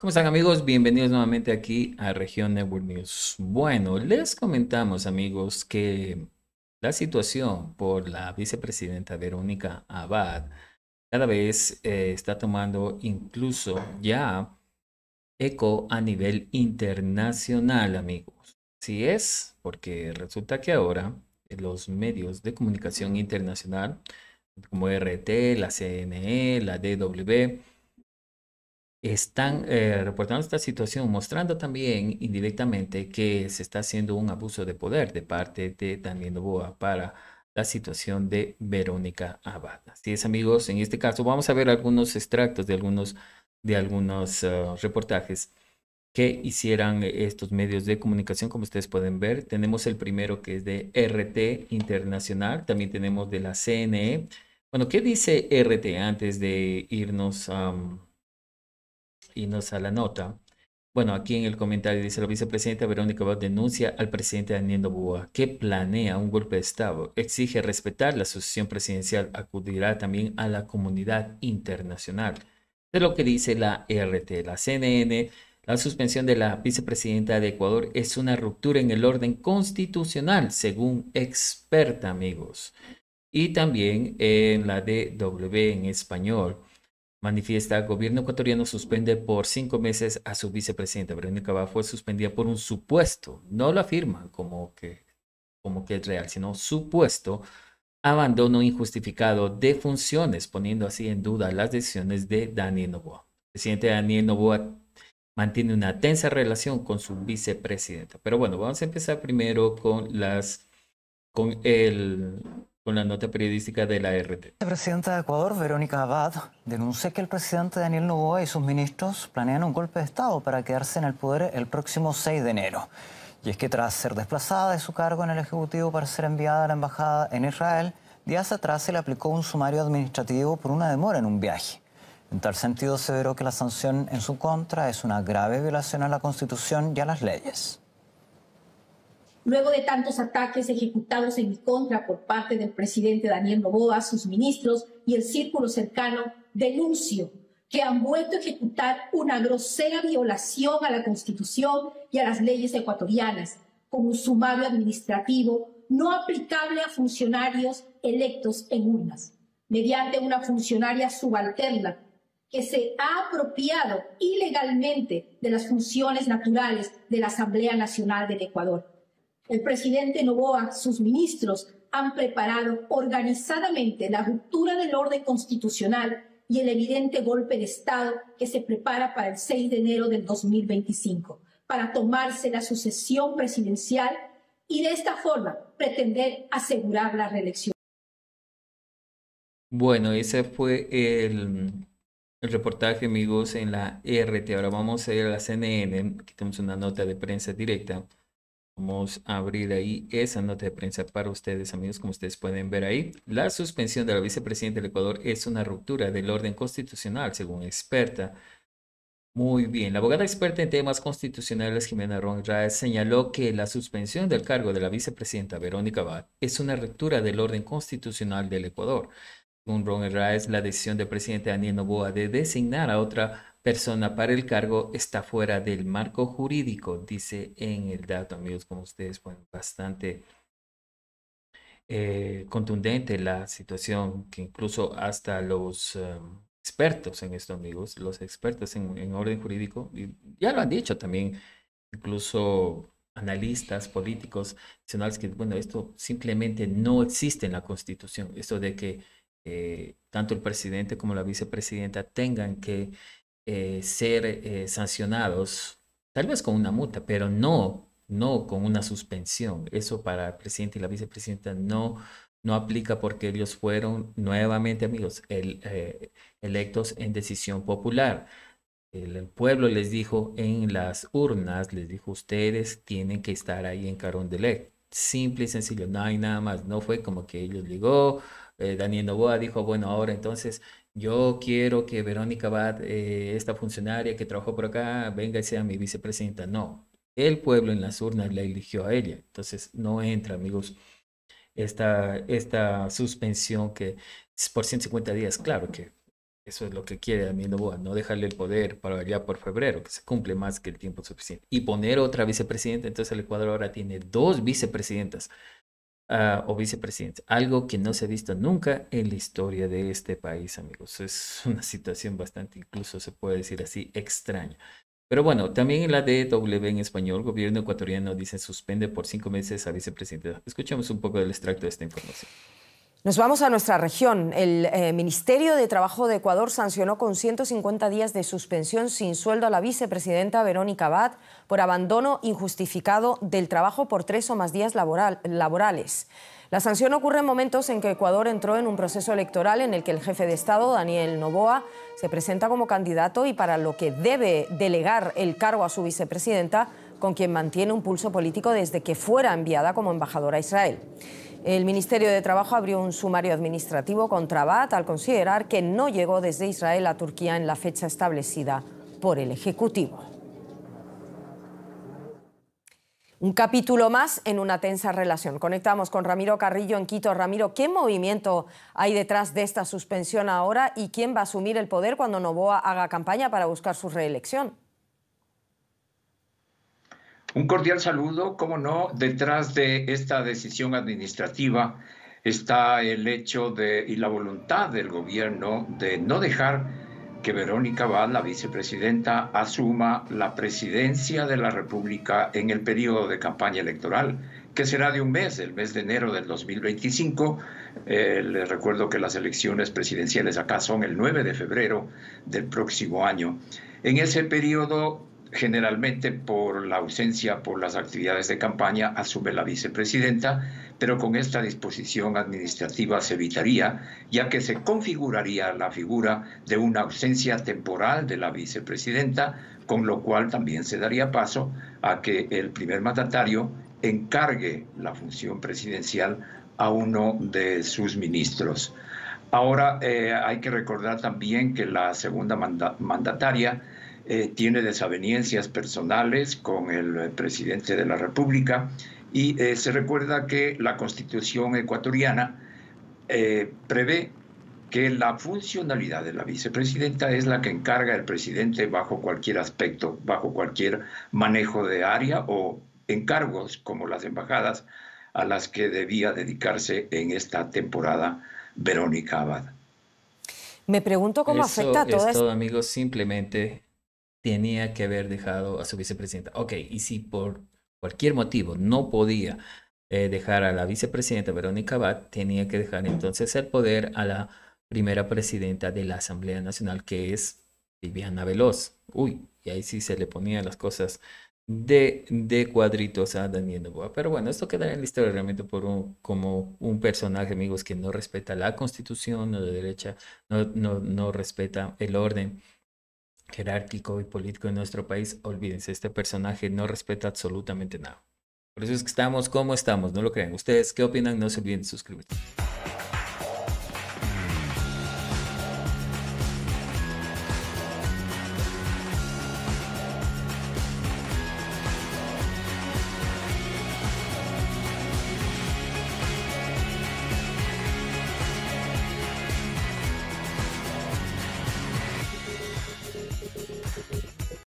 ¿Cómo están amigos? Bienvenidos nuevamente aquí a Región Network News. Bueno, les comentamos amigos que la situación por la vicepresidenta Verónica Abad cada vez eh, está tomando incluso ya eco a nivel internacional amigos. Si es porque resulta que ahora los medios de comunicación internacional como RT, la CNE, la DW, están eh, reportando esta situación, mostrando también indirectamente que se está haciendo un abuso de poder de parte de Daniel Novoa para la situación de Verónica Abad. Así es, amigos, en este caso vamos a ver algunos extractos de algunos, de algunos ah, reportajes que hicieran estos medios de comunicación, como ustedes pueden ver. Tenemos el primero que es de RT Internacional, también tenemos de la CNE. Bueno, ¿qué dice RT antes de irnos a nos a la nota. Bueno, aquí en el comentario dice la vicepresidenta Verónica baut denuncia al presidente Daniel Novoa que planea un golpe de Estado, exige respetar la sucesión presidencial, acudirá también a la comunidad internacional. De lo que dice la RT, la CNN, la suspensión de la vicepresidenta de Ecuador es una ruptura en el orden constitucional, según experta, amigos. Y también en la DW en español. Manifiesta, gobierno ecuatoriano suspende por cinco meses a su vicepresidenta. Verónica Bá fue suspendida por un supuesto, no lo afirma como que, como que es real, sino supuesto abandono injustificado de funciones, poniendo así en duda las decisiones de Daniel Novoa. El presidente Daniel Novoa mantiene una tensa relación con su vicepresidenta. Pero bueno, vamos a empezar primero con las con el con la nota periodística de la RT. La presidenta de Ecuador, Verónica Abad, denuncia que el presidente Daniel Novoa y sus ministros planean un golpe de Estado para quedarse en el poder el próximo 6 de enero. Y es que tras ser desplazada de su cargo en el Ejecutivo para ser enviada a la embajada en Israel, días atrás se le aplicó un sumario administrativo por una demora en un viaje. En tal sentido, se veró que la sanción en su contra es una grave violación a la Constitución y a las leyes. Luego de tantos ataques ejecutados en mi contra por parte del presidente Daniel Noboa, sus ministros y el círculo cercano, denuncio que han vuelto a ejecutar una grosera violación a la Constitución y a las leyes ecuatorianas, como un sumario administrativo no aplicable a funcionarios electos en urnas, mediante una funcionaria subalterna que se ha apropiado ilegalmente de las funciones naturales de la Asamblea Nacional del Ecuador el presidente Novoa, sus ministros, han preparado organizadamente la ruptura del orden constitucional y el evidente golpe de Estado que se prepara para el 6 de enero del 2025, para tomarse la sucesión presidencial y de esta forma pretender asegurar la reelección. Bueno, ese fue el, el reportaje, amigos, en la RT. Ahora vamos a ir a la CNN, que tenemos una nota de prensa directa. Vamos a abrir ahí esa nota de prensa para ustedes, amigos, como ustedes pueden ver ahí. La suspensión de la vicepresidenta del Ecuador es una ruptura del orden constitucional, según experta. Muy bien, la abogada experta en temas constitucionales Jimena Ron señaló que la suspensión del cargo de la vicepresidenta Verónica Abad es una ruptura del orden constitucional del Ecuador. Según Ron la decisión del presidente Daniel Novoa de designar a otra persona para el cargo está fuera del marco jurídico, dice en el dato, amigos, como ustedes pueden, bastante eh, contundente la situación que incluso hasta los em, expertos en esto, amigos, los expertos en, orden jurídico, y ya lo han dicho también, incluso analistas políticos nacionales que, bueno, esto simplemente no existe en la Constitución, esto de que eh, tanto el presidente como la vicepresidenta tengan que eh, ser eh, sancionados, tal vez con una multa, pero no, no con una suspensión. Eso para el presidente y la vicepresidenta no, no aplica porque ellos fueron nuevamente, amigos, eh, electos en decisión popular. El, pueblo les dijo en las urnas, les dijo, ustedes tienen que estar ahí en carón de Carondelet. Simple y sencillo, no hay nada más. No fue como que ellos llegó, eh, Daniel Novoa dijo, bueno, ahora entonces yo quiero que Verónica Bad eh, esta funcionaria que trabajó por acá, venga y sea mi vicepresidenta. No, el pueblo en las urnas la eligió a ella. Entonces no entra, amigos, esta, esta suspensión que es por 150 días, claro que eso es lo que quiere Daniel Novoa, no dejarle el poder para allá por febrero, que se cumple más que el tiempo suficiente. Y poner otra vicepresidenta, entonces el Ecuador ahora tiene dos vicepresidentas. Ah, o vicepresidente. Algo que no se ha visto nunca en la historia de este país, amigos. Es una situación bastante, incluso se puede decir así, extraña. Pero bueno, también en la DW en español, gobierno ecuatoriano dice suspende por cinco meses a vicepresidente. Escuchemos un poco del extracto de esta información. Nos vamos a nuestra región. El eh, Ministerio de Trabajo de Ecuador sancionó con 150 días de suspensión sin sueldo a la vicepresidenta Verónica Abad por abandono injustificado del trabajo por tres o más días laborales. La sanción ocurre en momentos en que Ecuador entró en un proceso electoral en el que el jefe de Estado, Daniel Novoa, se presenta como candidato y para lo que debe delegar el cargo a su vicepresidenta, con quien mantiene un pulso político desde que fuera enviada como embajadora a Israel. El Ministerio de Trabajo abrió un sumario administrativo contra Abad al considerar que no llegó desde Israel a Turquía en la fecha establecida por el Ejecutivo. Un capítulo más en una tensa relación. Conectamos con Ramiro Carrillo en Quito. Ramiro, ¿qué movimiento hay detrás de esta suspensión ahora y quién va a asumir el poder cuando Novoa haga campaña para buscar su reelección? Un cordial saludo, como no, detrás de esta decisión administrativa está el hecho de, y la voluntad del gobierno de no dejar que Verónica Val, la vicepresidenta, asuma la presidencia de la República en el periodo de campaña electoral, que será de un mes, el mes de enero del 2025. Eh, les recuerdo que las elecciones presidenciales acá son el 9 de febrero del próximo año. En ese periodo generalmente por la ausencia por las actividades de campaña asume la vicepresidenta, pero con esta disposición administrativa se evitaría, ya que se configuraría la figura de una ausencia temporal de la vicepresidenta, con lo cual también se daría paso a que el primer mandatario encargue la función presidencial a uno de sus ministros. Ahora eh, hay que recordar también que la segunda mandataria eh, tiene desavenencias personales con el eh, presidente de la República y eh, se recuerda que la constitución ecuatoriana prevé que la funcionalidad de la vicepresidenta es la que encarga el presidente bajo cualquier aspecto, bajo cualquier manejo de área o encargos como las embajadas a las que debía dedicarse en esta temporada Verónica Abad. Me pregunto cómo afecta a todo, amigos, simplemente tenía que haber dejado a su vicepresidenta. Ok, y si por cualquier motivo no podía eh, dejar a la vicepresidenta Verónica Abad, tenía que dejar entonces el poder a la primera presidenta de la Asamblea Nacional, que es Viviana Veloz. Uy, y ahí sí se le ponían las cosas de, de cuadritos a Daniel Novoa. Pero bueno, esto quedará en la historia realmente por como un personaje, amigos, que no respeta la constitución, no de derecha, no, no, no respeta el orden jerárquico y político en nuestro país, olvídense, este personaje no respeta absolutamente nada. Por eso es que estamos como estamos, no lo crean. ¿Ustedes qué opinan? No se olviden de suscribirse.